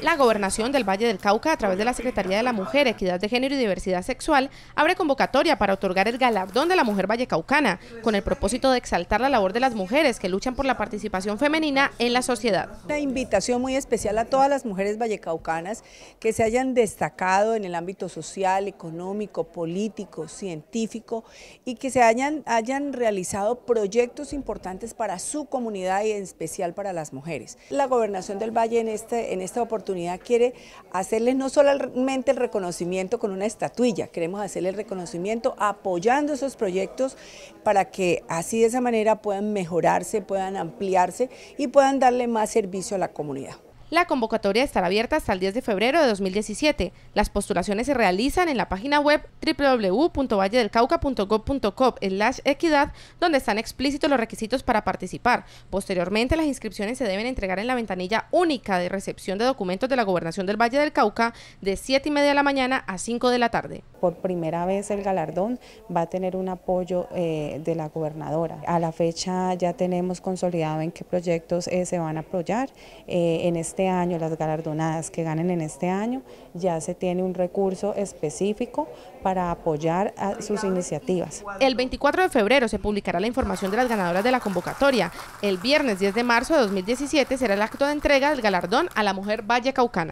La Gobernación del Valle del Cauca, a través de la Secretaría de la Mujer, Equidad de Género y Diversidad Sexual, abre convocatoria para otorgar el galardón de la mujer vallecaucana, con el propósito de exaltar la labor de las mujeres que luchan por la participación femenina en la sociedad. Una invitación muy especial a todas las mujeres vallecaucanas que se hayan destacado en el ámbito social, económico, político, científico y que se hayan, hayan realizado proyectos importantes para su comunidad y en especial para las mujeres. La Gobernación del Valle en este, en este esta oportunidad quiere hacerles no solamente el reconocimiento con una estatuilla, queremos hacerle el reconocimiento apoyando esos proyectos para que así de esa manera puedan mejorarse, puedan ampliarse y puedan darle más servicio a la comunidad. La convocatoria estará abierta hasta el 10 de febrero de 2017. Las postulaciones se realizan en la página web www.valledelcauca.gov.co equidad, donde están explícitos los requisitos para participar. Posteriormente, las inscripciones se deben entregar en la ventanilla única de recepción de documentos de la Gobernación del Valle del Cauca de 7 y media de la mañana a 5 de la tarde. Por primera vez el galardón va a tener un apoyo eh, de la gobernadora. A la fecha ya tenemos consolidado en qué proyectos eh, se van a apoyar eh, en este este año, las galardonadas que ganen en este año, ya se tiene un recurso específico para apoyar a sus iniciativas. El 24 de febrero se publicará la información de las ganadoras de la convocatoria. El viernes 10 de marzo de 2017 será el acto de entrega del galardón a la mujer Valle Caucana.